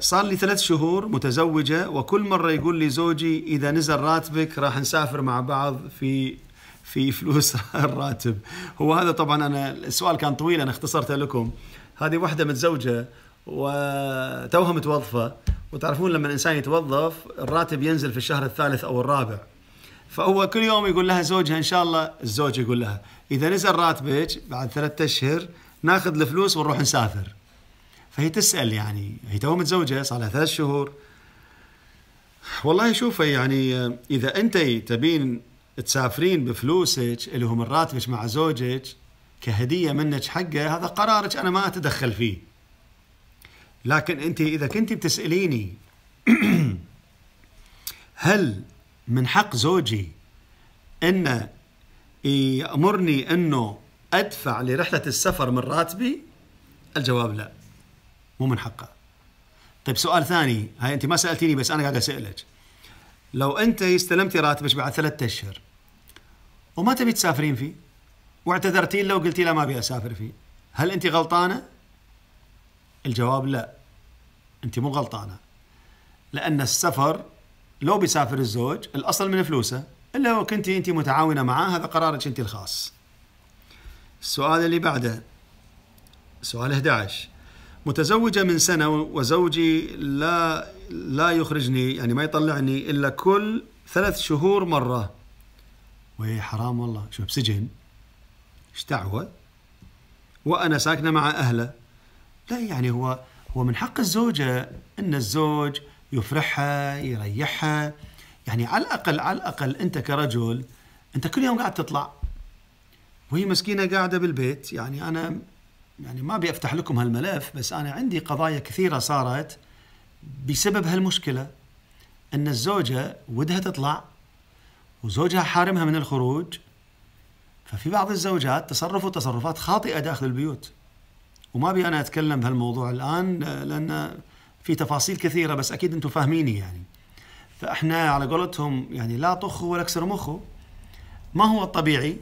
صار لي ثلاث شهور متزوجة وكل مرة يقول لي زوجي إذا نزل راتبك راح نسافر مع بعض في في فلوس الراتب هو هذا طبعا أنا السؤال كان طويل أنا اختصرته لكم هذه وحدة متزوجة وتوها متوظفة وتعرفون لما الإنسان يتوظف الراتب ينزل في الشهر الثالث أو الرابع فهو كل يوم يقول لها زوجها إن شاء الله الزوج يقول لها إذا نزل راتبك بعد ثلاثة أشهر ناخذ الفلوس ونروح نسافر فهي تسال يعني هي تو متزوجه صار لها ثلاث شهور والله شوفي يعني اذا انت تبين تسافرين بفلوسك اللي هو من راتبك مع زوجك كهديه منك حقه هذا قرارك انا ما اتدخل فيه لكن انت اذا كنت بتساليني هل من حق زوجي انه يامرني انه ادفع لرحله السفر من راتبي الجواب لا مو من حقه طيب سؤال ثاني هاي انت ما سالتيني بس انا قاعد اسالك لو انت استلمتي راتبك بعد ثلاثة اشهر وما تبي تسافرين فيه واعتذرتي له وقلتي له ما ابي اسافر فيه هل انت غلطانه الجواب لا انت مو غلطانه لان السفر لو بيسافر الزوج الاصل من فلوسه الا لو كنت انت متعاونه معاه هذا قرارك انت الخاص السؤال اللي بعده سؤال 11 متزوجة من سنة وزوجي لا لا يخرجني يعني ما يطلعني إلا كل ثلاث شهور مرة وهي حرام والله شو بسجن ايش دعوة وأنا ساكنة مع أهله لا يعني هو هو من حق الزوجة أن الزوج يفرحها يريحها يعني على الأقل على الأقل أنت كرجل أنت كل يوم قاعد تطلع وهي مسكينة قاعدة بالبيت يعني أنا يعني ما بيفتح لكم هالملف بس أنا عندي قضايا كثيرة صارت بسبب هالمشكلة أن الزوجة ودها تطلع وزوجها حارمها من الخروج ففي بعض الزوجات تصرفوا تصرفات خاطئة داخل البيوت وما أبي أنا أتكلم بهالموضوع الآن لأن في تفاصيل كثيرة بس أكيد أنتم فاهميني يعني فإحنا على قولتهم يعني لا طخوا ولا اكسروا مخه ما هو الطبيعي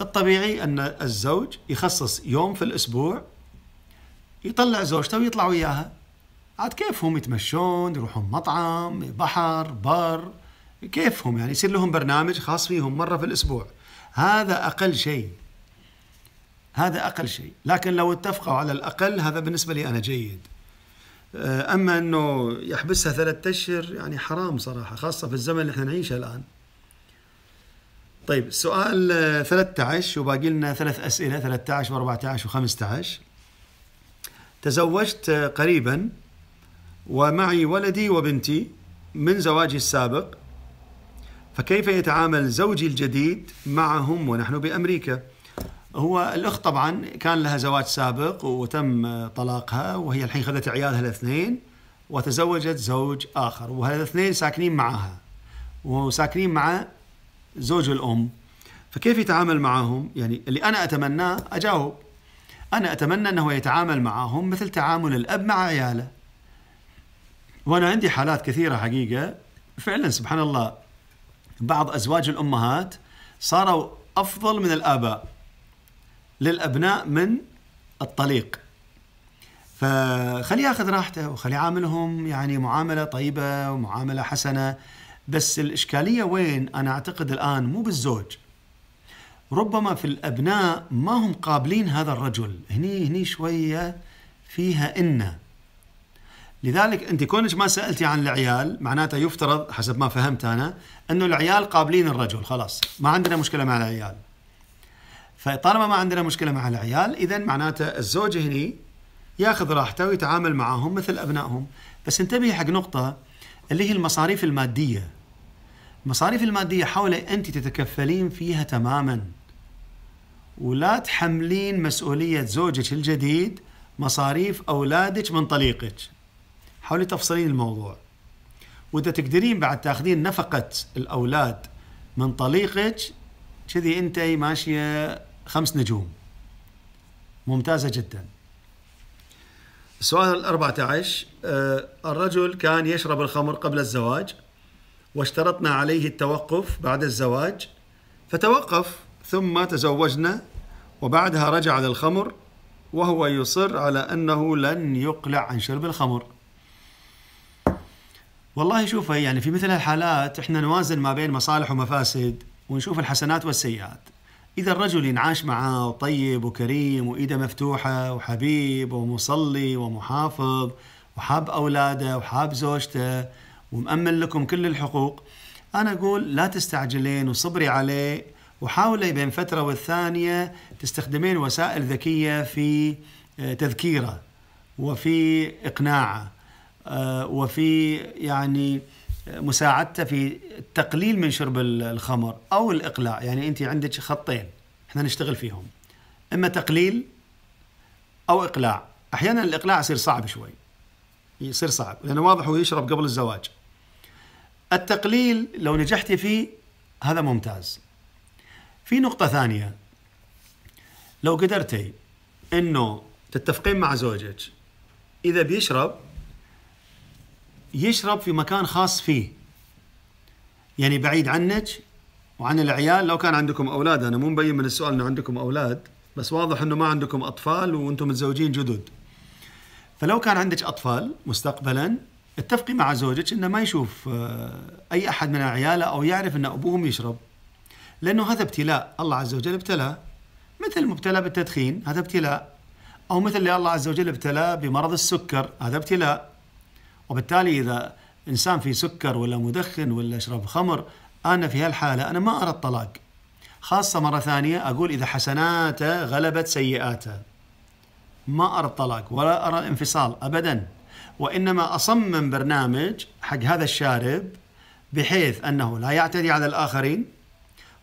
الطبيعي أن الزوج يخصص يوم في الأسبوع يطلع زوجته ويطلع وياها عاد كيفهم يتمشون يروحون مطعم بحر بار كيفهم يعني يصير لهم برنامج خاص فيهم مرة في الأسبوع هذا أقل شيء هذا أقل شيء لكن لو اتفقوا على الأقل هذا بالنسبة لي أنا جيد أما أنه يحبسها ثلاثة أشهر يعني حرام صراحة خاصة في الزمن اللي احنا نعيشه الآن طيب سؤال 13 آه، وباقي لنا ثلاث اسئله 13 و14 و15 تزوجت آه، قريبا ومعي ولدي وبنتي من زواجي السابق فكيف يتعامل زوجي الجديد معهم ونحن بامريكا؟ هو الاخت طبعا كان لها زواج سابق وتم آه، طلاقها وهي الحين خذت عيالها الاثنين وتزوجت زوج اخر وهالاثنين ساكنين معها وساكنين مع زوج الأم فكيف يتعامل معهم يعني اللي أنا أتمناه أجاوب أنا أتمنى أنه يتعامل معهم مثل تعامل الأب مع عياله وأنا عندي حالات كثيرة حقيقة فعلا سبحان الله بعض أزواج الأمهات صاروا أفضل من الآباء للأبناء من الطليق فخلي ياخذ راحته وخلي يعاملهم يعني معامله طيبه ومعامله حسنه بس الإشكالية وين أنا أعتقد الآن مو بالزوج ربما في الأبناء ما هم قابلين هذا الرجل هني هني شوية فيها إن لذلك أنت كونك ما سألتي عن العيال معناته يفترض حسب ما فهمت أنا أنه العيال قابلين الرجل خلاص ما عندنا مشكلة مع العيال فطالما ما عندنا مشكلة مع العيال إذا معناته الزوج هني ياخذ راحته ويتعامل معاهم مثل أبنائهم بس انتبهي حق نقطة اللي هي المصاريف المادية المصاريف الماديه حولها انت تتكفلين فيها تماما ولا تحملين مسؤوليه زوجك الجديد مصاريف اولادك من طليقك حاولي تفصلين الموضوع واذا تقدرين بعد تاخذين نفقه الاولاد من طليقك كذي انت ماشيه خمس نجوم ممتازه جدا السؤال ال 14 آه، الرجل كان يشرب الخمر قبل الزواج واشترطنا عليه التوقف بعد الزواج فتوقف ثم تزوجنا وبعدها رجع للخمر وهو يصر على أنه لن يقلع عن شرب الخمر والله شوف يعني في مثل الحالات احنا نوازن ما بين مصالح ومفاسد ونشوف الحسنات والسيئات إذا الرجل ينعاش معاه وطيب وكريم وإيده مفتوحة وحبيب ومصلي ومحافظ وحاب أولاده وحاب زوجته ومأمن لكم كل الحقوق أنا أقول لا تستعجلين وصبري عليه وحاولي بين فترة والثانية تستخدمين وسائل ذكية في آه، تذكيره وفي إقناعه آه، وفي يعني آه، مساعدته في التقليل من شرب الخمر أو الإقلاع يعني أنت عندك خطين احنا نشتغل فيهم إما تقليل أو إقلاع أحيانا الإقلاع يصير صعب شوي يصير صعب لأنه واضح هو يشرب قبل الزواج التقليل لو نجحتي فيه هذا ممتاز في نقطة ثانية لو قدرتي انه تتفقين مع زوجك اذا بيشرب يشرب في مكان خاص فيه يعني بعيد عنك وعن العيال لو كان عندكم اولاد انا مو مبين من السؤال انه عندكم اولاد بس واضح انه ما عندكم اطفال وانتم متزوجين جدد فلو كان عندك اطفال مستقبلا اتفقي مع زوجك انه ما يشوف آه، اي احد من عياله او يعرف ان ابوهم يشرب لانه هذا ابتلاء الله عز وجل ابتلاه مثل مبتلى بالتدخين هذا ابتلاء او مثل اللي الله عز وجل ابتلاه بمرض السكر هذا ابتلاء وبالتالي اذا انسان في سكر ولا مدخن ولا يشرب خمر انا في هالحاله انا ما ارى الطلاق خاصه مره ثانيه اقول اذا حسناته غلبت سيئاته ما ارى الطلاق ولا ارى الانفصال ابدا وإنما أصمم برنامج حق هذا الشارب بحيث أنه لا يعتدي على الآخرين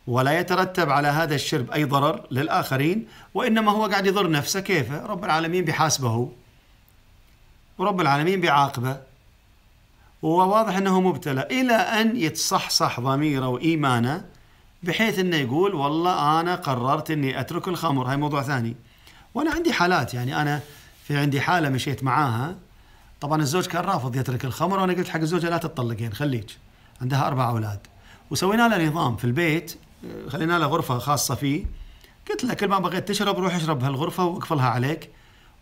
ولا يترتب على هذا الشرب أي ضرر للآخرين وإنما هو قاعد يضر نفسه كيفه رب العالمين بحاسبه ورب العالمين بعاقبه وواضح أنه مبتلى إلى أن يتصحصح ضميره وإيمانه بحيث أنه يقول والله أنا قررت أني أترك الخمر هاي موضوع ثاني وأنا عندي حالات يعني أنا في عندي حالة مشيت معاها طبعا الزوج كان رافض يترك الخمر وانا قلت حق الزوجه لا تطلقين خليك عندها اربع اولاد وسوينا له نظام في البيت آه، خلينا له غرفه خاصه فيه قلت له كل ما بغيت تشرب روح اشرب هالغرفه واقفلها عليك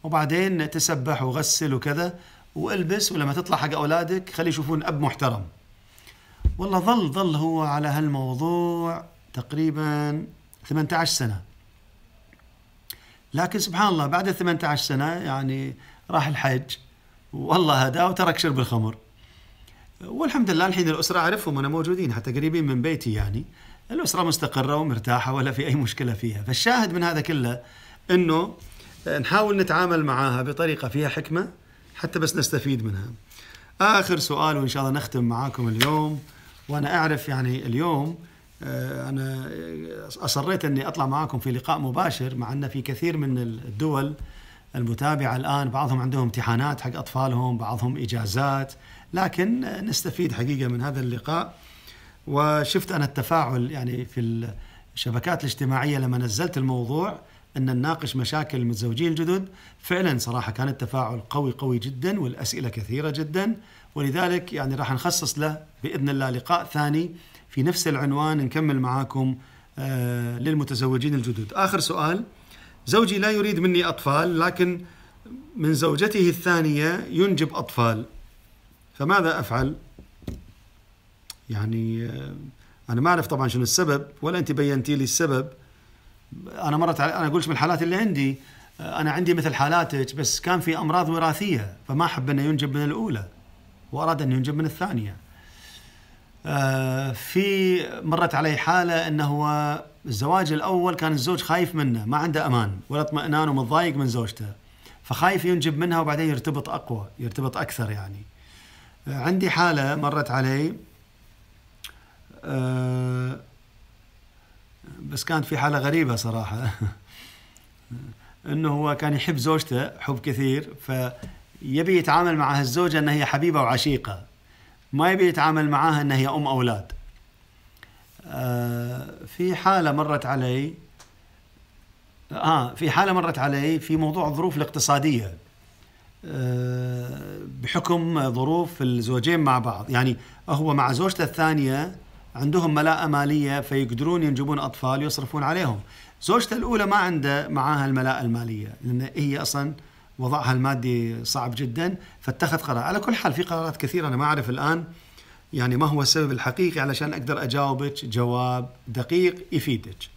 وبعدين تسبح وغسل وكذا والبس ولما تطلع حق اولادك خلي يشوفون اب محترم والله ظل ظل هو على هالموضوع تقريبا 18 سنه لكن سبحان الله بعد 18 سنه يعني راح الحج والله هذا وترك شرب الخمر والحمد لله الحين الأسرة أعرفهم أنا موجودين حتى قريبين من بيتي يعني الأسرة مستقرة ومرتاحة ولا في أي مشكلة فيها فالشاهد من هذا كله أنه نحاول نتعامل معها بطريقة فيها حكمة حتى بس نستفيد منها آخر سؤال وإن شاء الله نختم معاكم اليوم وأنا أعرف يعني اليوم آه، أنا أصريت أني أطلع معاكم في لقاء مباشر مع أن في كثير من الدول المتابعة الآن بعضهم عندهم امتحانات حق أطفالهم بعضهم إجازات لكن نستفيد حقيقة من هذا اللقاء وشفت أنا التفاعل يعني في الشبكات الاجتماعية لما نزلت الموضوع أن نناقش مشاكل المتزوجين الجدد فعلا صراحة كان التفاعل قوي قوي جدا والأسئلة كثيرة جدا ولذلك يعني راح نخصص له بإذن الله لقاء ثاني في نفس العنوان نكمل معاكم آه، للمتزوجين الجدد آخر سؤال زوجي لا يريد مني أطفال لكن من زوجته الثانية ينجب أطفال فماذا أفعل؟ يعني آه، أنا ما أعرف طبعا شنو السبب ولا أنت بينتي لي السبب أنا مرت على أنا أقولش من الحالات اللي عندي آه، أنا عندي مثل حالاتك بس كان في أمراض وراثية فما أحب أنه ينجب من الأولى وأراد أن ينجب من الثانية آه، في مرت علي حالة أنه هو الزواج الأول كان الزوج خايف منه ما عنده أمان ولا اطمئنان ومتضايق من زوجته فخايف ينجب منها وبعدين يرتبط أقوى يرتبط أكثر يعني آه، عندي حالة مرت علي آه، بس كانت في حالة غريبة صراحة انه هو كان يحب زوجته حب كثير فيبي يتعامل مع هالزوجه انها هي حبيبه وعشيقه ما يبي يتعامل معاها انها هي ام اولاد آه، في حاله مرت علي اه في حاله مرت علي في موضوع الظروف الاقتصاديه آه، بحكم ظروف الزوجين مع بعض يعني هو مع زوجته الثانيه عندهم ملاءه ماليه فيقدرون ينجبون اطفال يصرفون عليهم زوجته الاولى ما عنده معاها الملاءه الماليه لان هي اصلا وضعها المادي صعب جدا فاتخذ قرار على كل حال في قرارات كثيرة أنا ما أعرف الآن يعني ما هو السبب الحقيقي علشان أقدر أجاوبك جواب دقيق يفيدك